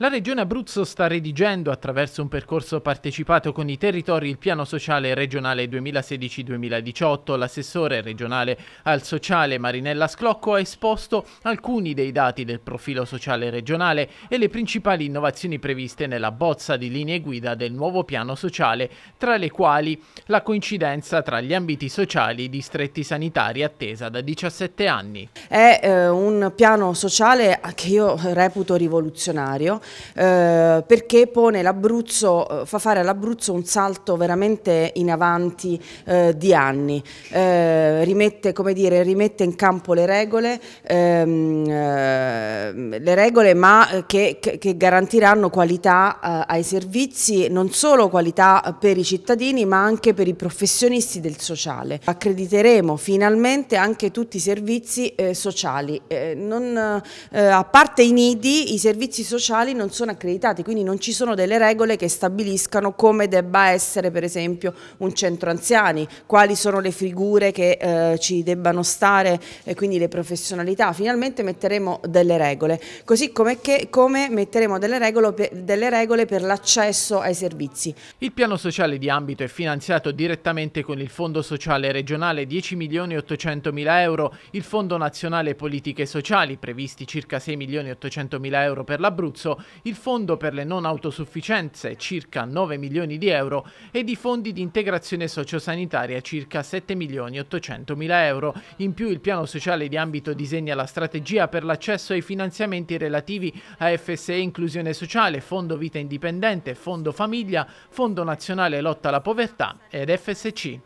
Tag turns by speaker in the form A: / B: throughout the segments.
A: La Regione Abruzzo sta redigendo attraverso un percorso partecipato con i territori il piano sociale regionale 2016-2018. L'assessore regionale al sociale Marinella Sclocco ha esposto alcuni dei dati del profilo sociale regionale e le principali innovazioni previste nella bozza di linee guida del nuovo piano sociale, tra le quali la coincidenza tra gli ambiti sociali e i distretti sanitari attesa da 17 anni.
B: È eh, un piano sociale che io reputo rivoluzionario eh, perché pone l'Abruzzo, eh, fa fare all'Abruzzo un salto veramente in avanti eh, di anni, eh, rimette, dire, rimette, in campo le regole, ehm, eh, le regole ma eh, che, che garantiranno qualità ai servizi, non solo qualità per i cittadini ma anche per i professionisti del sociale. Accrediteremo finalmente anche tutti i servizi sociali, non, a parte i nidi i servizi sociali non sono accreditati, quindi non ci sono delle regole che stabiliscano come debba essere per esempio un centro anziani, quali sono le figure che eh, ci debbano stare, eh, quindi le professionalità. Finalmente metteremo delle regole, così come, che, come metteremo delle regole, per, delle regole per l'accesso ai servizi.
A: Il piano sociale di ambito è finanziato direttamente con il Fondo Sociale Regionale 10 milioni 800 mila euro, il Fondo Nazionale Politiche Sociali previsti circa 6 milioni 800 mila euro per l'Abruzzo il Fondo per le non autosufficienze, circa 9 milioni di euro, ed i fondi di integrazione sociosanitaria, circa 7 milioni 800 mila euro. In più il piano sociale di ambito disegna la strategia per l'accesso ai finanziamenti relativi a FSE Inclusione Sociale, Fondo Vita Indipendente, Fondo Famiglia, Fondo Nazionale Lotta alla Povertà ed FSC.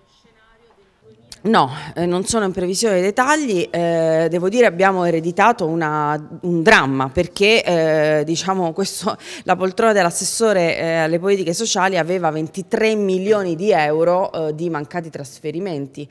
B: No, eh, non sono in previsione dei tagli, eh, devo dire abbiamo ereditato una, un dramma perché eh, diciamo, questo, la poltrona dell'assessore eh, alle politiche sociali aveva 23 milioni di euro eh, di mancati trasferimenti